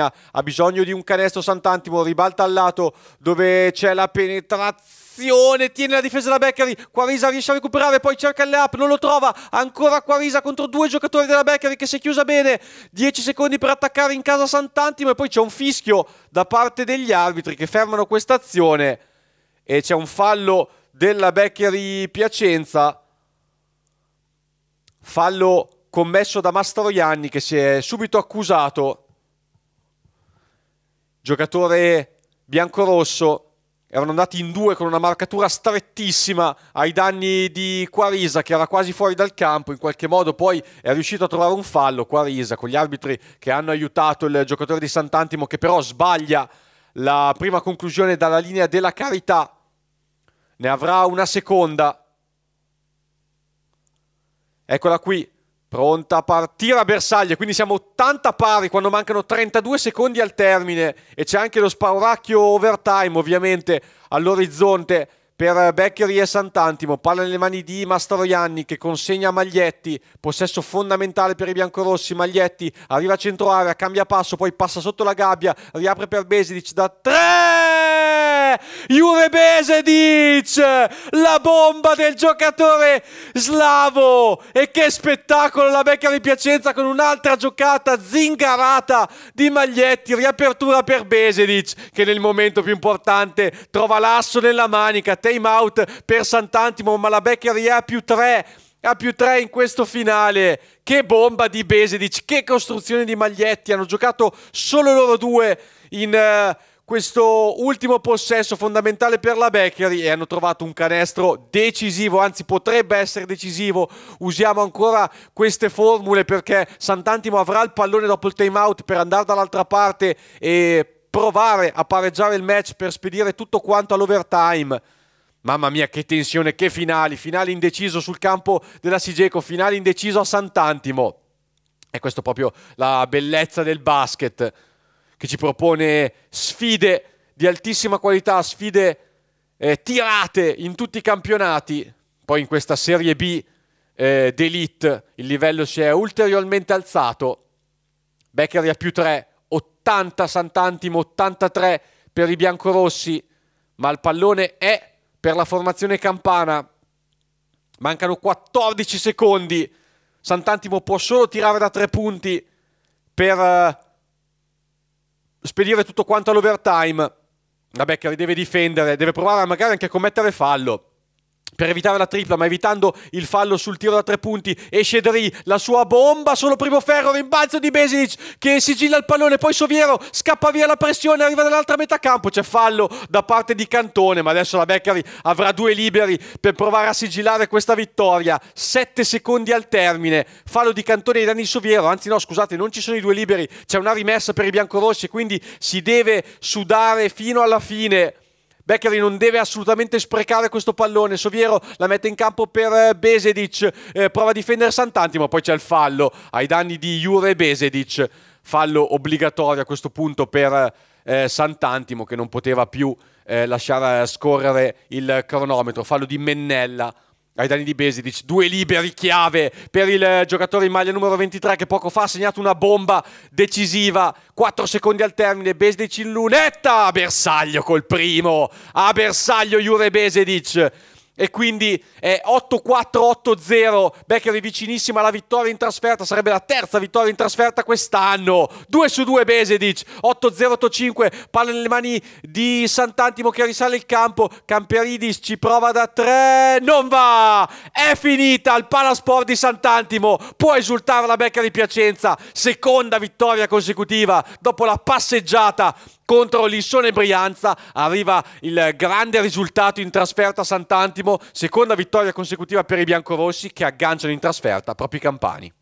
ha bisogno di un canestro Sant'Antimo, ribalta al lato dove c'è la penetrazione, tiene la difesa da Beccari, Quarisa riesce a recuperare, poi cerca il up, non lo trova, ancora Quarisa contro due giocatori della Beccari che si è chiusa bene, 10 secondi per attaccare in casa Sant'Antimo e poi c'è un fischio da parte degli arbitri che fermano questa azione e c'è un fallo della Beccari Piacenza, fallo commesso da Mastroianni che si è subito accusato giocatore biancorosso, erano andati in due con una marcatura strettissima ai danni di Quarisa che era quasi fuori dal campo, in qualche modo poi è riuscito a trovare un fallo Quarisa con gli arbitri che hanno aiutato il giocatore di Sant'Antimo che però sbaglia la prima conclusione dalla linea della carità, ne avrà una seconda. Eccola qui, Pronta a partire a bersaglio, quindi siamo 80 pari quando mancano 32 secondi al termine e c'è anche lo spauracchio overtime ovviamente all'orizzonte per Beccheri e Sant'Antimo, palla nelle mani di Mastroianni che consegna Maglietti, possesso fondamentale per i biancorossi, Maglietti arriva a centro area, cambia passo, poi passa sotto la gabbia, riapre per Besidic da 3! Jure Besedic, la bomba del giocatore slavo. E che spettacolo la becca di Piacenza con un'altra giocata zingarata di Maglietti. Riapertura per Besedic che nel momento più importante trova l'asso nella manica. Time out per Sant'Antimo, ma la Beccaria ha più 3 a più 3 in questo finale. Che bomba di Besedic, che costruzione di maglietti. Hanno giocato solo loro due in... Uh questo ultimo possesso fondamentale per la Beccheri e hanno trovato un canestro decisivo, anzi potrebbe essere decisivo. Usiamo ancora queste formule perché Sant'Antimo avrà il pallone dopo il time out per andare dall'altra parte e provare a pareggiare il match per spedire tutto quanto all'overtime. Mamma mia, che tensione, che finali! Finale indeciso sul campo della Sigeco, finale indeciso a Sant'Antimo. E questa è proprio la bellezza del basket che ci propone sfide di altissima qualità, sfide eh, tirate in tutti i campionati. Poi in questa Serie B eh, d'Elite il livello si è ulteriormente alzato. a più 3, 80 Sant'Antimo, 83 per i biancorossi, ma il pallone è per la formazione campana. Mancano 14 secondi. Sant'Antimo può solo tirare da tre punti per eh, spedire tutto quanto all'overtime. Vabbè, che deve difendere, deve provare magari anche a commettere fallo per evitare la tripla, ma evitando il fallo sul tiro da tre punti. E Shedri, la sua bomba, solo primo ferro, rimbalzo di Besic che sigilla il pallone, poi Soviero scappa via la pressione, arriva dall'altra metà campo, c'è fallo da parte di Cantone, ma adesso la Beccari avrà due liberi per provare a sigillare questa vittoria. sette secondi al termine, fallo di Cantone ai danni di Soviero, anzi no, scusate, non ci sono i due liberi, c'è una rimessa per i biancorossi, quindi si deve sudare fino alla fine. Beccari non deve assolutamente sprecare questo pallone. Soviero la mette in campo per eh, Besedic. Eh, prova a difendere Sant'Antimo, poi c'è il fallo ai danni di Jure Besedic. Fallo obbligatorio a questo punto per eh, Sant'Antimo che non poteva più eh, lasciare scorrere il cronometro. Fallo di Mennella ai danni di Besidic, due liberi chiave per il eh, giocatore in maglia numero 23 che poco fa ha segnato una bomba decisiva, 4 secondi al termine, Besidic in lunetta, a bersaglio col primo, a bersaglio Jure Besidic, e quindi è 8-4-8-0, Beccher è vicinissima alla vittoria in trasferta, sarebbe la terza vittoria in trasferta quest'anno, 2 su 2 Besedic, 8-0-8-5, palla nelle mani di Sant'Antimo che risale il campo, Camperidis ci prova da 3, non va, è finita il Palasport di Sant'Antimo, può esultare la Beccher di Piacenza, seconda vittoria consecutiva dopo la passeggiata contro Lissone Brianza arriva il grande risultato in trasferta a Sant'Antimo, seconda vittoria consecutiva per i biancorossi che agganciano in trasferta proprio i campani.